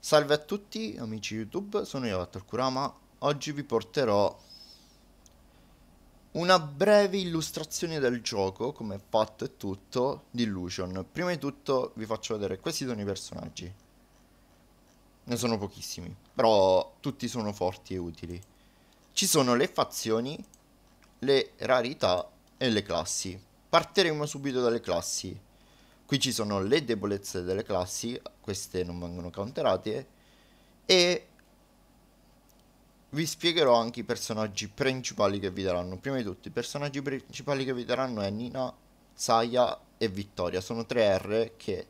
Salve a tutti amici YouTube, sono io Vattor Kurama. Oggi vi porterò una breve illustrazione del gioco, come è fatto e tutto, di Illusion. Prima di tutto vi faccio vedere, questi sono i personaggi. Ne sono pochissimi, però tutti sono forti e utili. Ci sono le fazioni, le rarità e le classi. Partiremo subito dalle classi. Qui ci sono le debolezze delle classi, queste non vengono counterate, e vi spiegherò anche i personaggi principali che vi daranno. Prima di tutto, i personaggi principali che vi daranno è Nina, Saya e Vittoria. Sono tre R che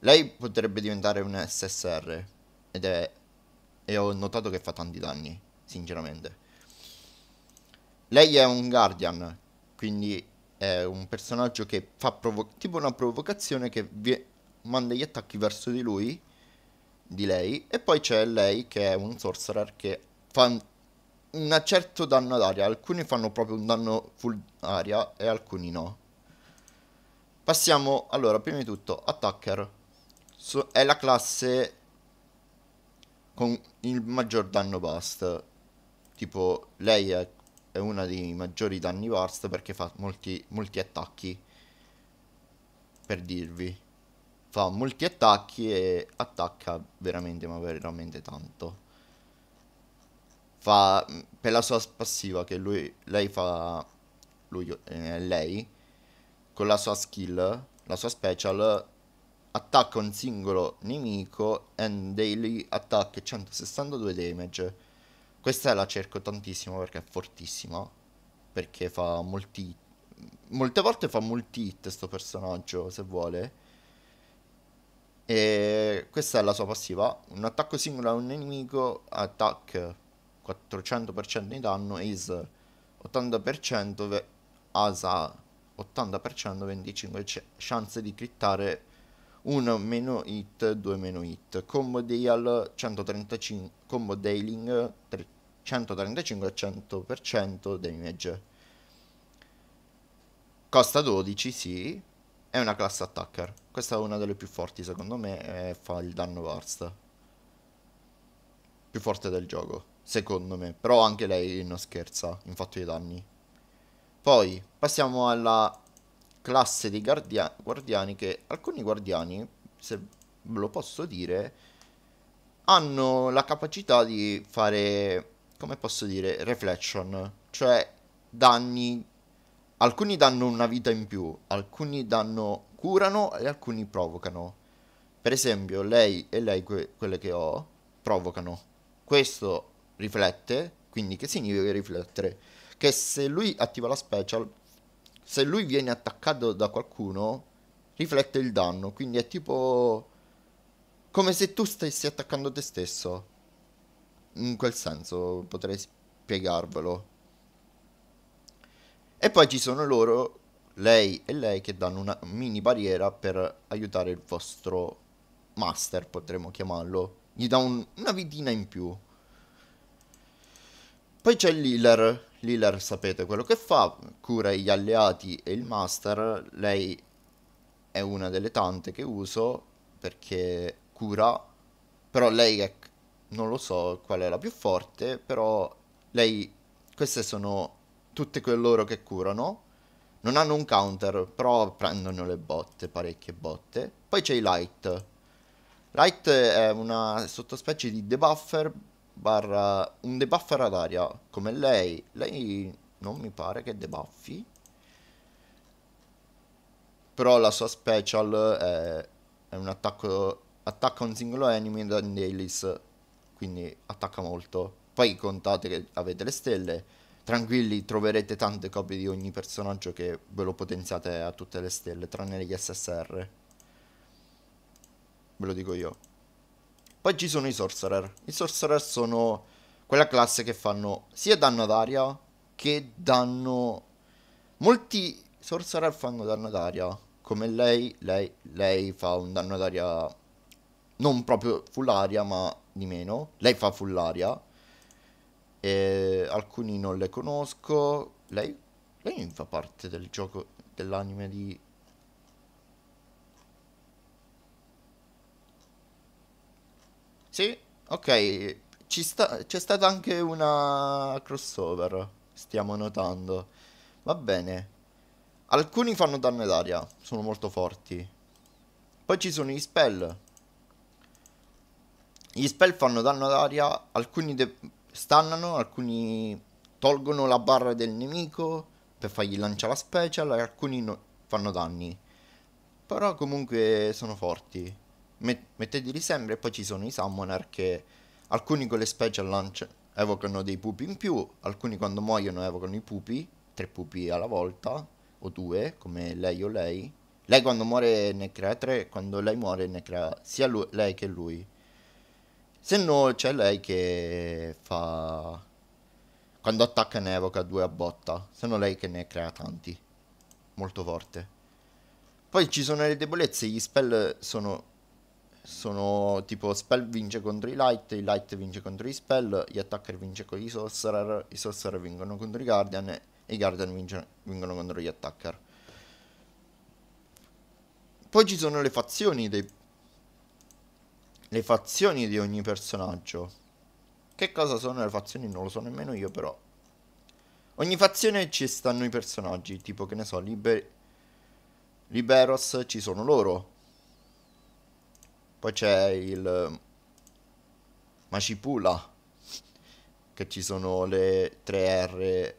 lei potrebbe diventare un SSR ed è e ho notato che fa tanti danni, sinceramente. Lei è un guardian, quindi è un personaggio che fa tipo una provocazione che manda gli attacchi verso di lui, di lei, e poi c'è lei che è un sorcerer che fa un certo danno ad aria, alcuni fanno proprio un danno full aria e alcuni no. Passiamo, allora, prima di tutto, attacker. So, è la classe con il maggior danno bust. Tipo, lei è è una dei maggiori danni burst perché fa molti, molti attacchi, per dirvi. Fa molti attacchi e attacca veramente, ma veramente tanto. Fa, per la sua passiva che lui, lei fa, lui, eh, lei, con la sua skill, la sua special, attacca un singolo nemico and daily attack 162 damage questa la cerco tantissimo perché è fortissima. Perché fa molti. Molte volte fa molti hit sto personaggio, se vuole. E questa è la sua passiva. Un attacco singolo a un nemico, attack 400% di danno, is 80% asa 80% 25 chance di crittare 1 meno hit, 2 meno hit, combo deal 135, combo dealing 135 al 100% damage. Costa 12, sì, è una classe attacker. Questa è una delle più forti secondo me e fa il danno worst. Più forte del gioco, secondo me, però anche lei non scherza in fatto di danni. Poi passiamo alla classe dei guardia guardiani che alcuni guardiani, se lo posso dire, hanno la capacità di fare, come posso dire, reflection, cioè danni, alcuni danno una vita in più, alcuni danno, curano e alcuni provocano. Per esempio, lei e lei, que quelle che ho, provocano. Questo riflette, quindi che significa riflettere? Che se lui attiva la special, se lui viene attaccato da qualcuno, riflette il danno. Quindi è tipo come se tu stessi attaccando te stesso. In quel senso potrei spiegarvelo. E poi ci sono loro, lei e lei, che danno una mini barriera per aiutare il vostro master, potremmo chiamarlo. Gli dà un, una vidina in più. Poi c'è l'healer, Lillard sapete quello che fa, cura gli alleati e il master, lei è una delle tante che uso perché cura, però lei è, non lo so qual è la più forte, però lei, queste sono tutte coloro che curano, non hanno un counter, però prendono le botte, parecchie botte. Poi c'è i Light. Light è una sottospecie di debuffer barra un debuffer ad aria come lei lei non mi pare che debuffi però la sua special è, è un attacco attacca un singolo enemy da Dailies quindi attacca molto poi contate che avete le stelle tranquilli troverete tante copie di ogni personaggio che ve lo potenziate a tutte le stelle tranne gli SSR ve lo dico io poi ci sono i sorcerer. I sorcerer sono quella classe che fanno sia danno ad aria che danno... Molti sorcerer fanno danno ad aria. Come lei, lei, lei fa un danno ad aria non proprio full aria ma di meno. Lei fa full aria. E alcuni non le conosco. Lei, lei fa parte del gioco dell'anime di Sì, ok. Ci sta, c'è stata anche una crossover. Stiamo notando. Va bene. Alcuni fanno danno d'aria. Sono molto forti. Poi ci sono gli spell. Gli spell fanno danno d'aria. Alcuni stannano. Alcuni tolgono la barra del nemico. Per fargli lanciare la special. E alcuni no fanno danni. Però comunque sono forti. Metteteli sempre e poi ci sono i summoner che alcuni con le special launch evocano dei pupi in più, alcuni quando muoiono evocano i pupi, tre pupi alla volta o due, come lei o lei. Lei quando muore ne crea tre, quando lei muore ne crea sia lui, lei che lui. Se no c'è lei che fa... Quando attacca ne evoca due a botta, se no lei che ne crea tanti. Molto forte. Poi ci sono le debolezze, gli spell sono sono tipo spell vince contro i light, i light vince contro i spell, gli attacker vince con i sorcerer, i sorcerer vengono contro i guardian e i guardian vince, vincono contro gli attacker. Poi ci sono le fazioni dei le fazioni di ogni personaggio. Che cosa sono le fazioni? Non lo so nemmeno io però. Ogni fazione ci stanno i personaggi, tipo che ne so, Liber Liberos ci sono loro, poi c'è il Macipula, che ci sono le 3R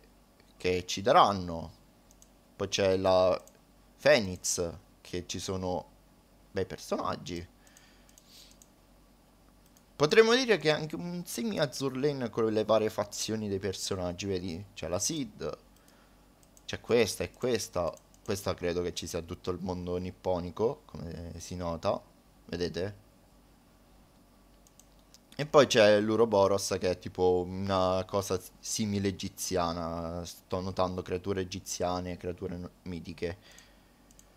che ci daranno. Poi c'è la Fenix, che ci sono bei personaggi. Potremmo dire che è anche un semi azzurlane con le varie fazioni dei personaggi, vedi? C'è la Sid, c'è questa e questa. Questa credo che ci sia tutto il mondo nipponico, come si nota vedete? E poi c'è l'Uroboros che è tipo una cosa simile egiziana, sto notando creature egiziane e creature mitiche.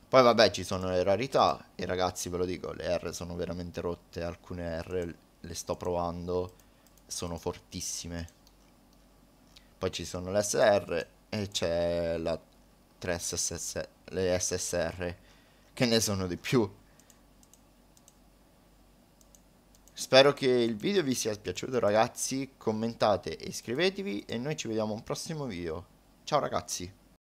Poi vabbè ci sono le rarità e ragazzi ve lo dico, le R sono veramente rotte, alcune R le sto provando, sono fortissime. Poi ci sono le SR e c'è la 3 SSR, le SSR, che ne sono di più. Spero che il video vi sia piaciuto ragazzi, commentate e iscrivetevi e noi ci vediamo un prossimo video. Ciao ragazzi!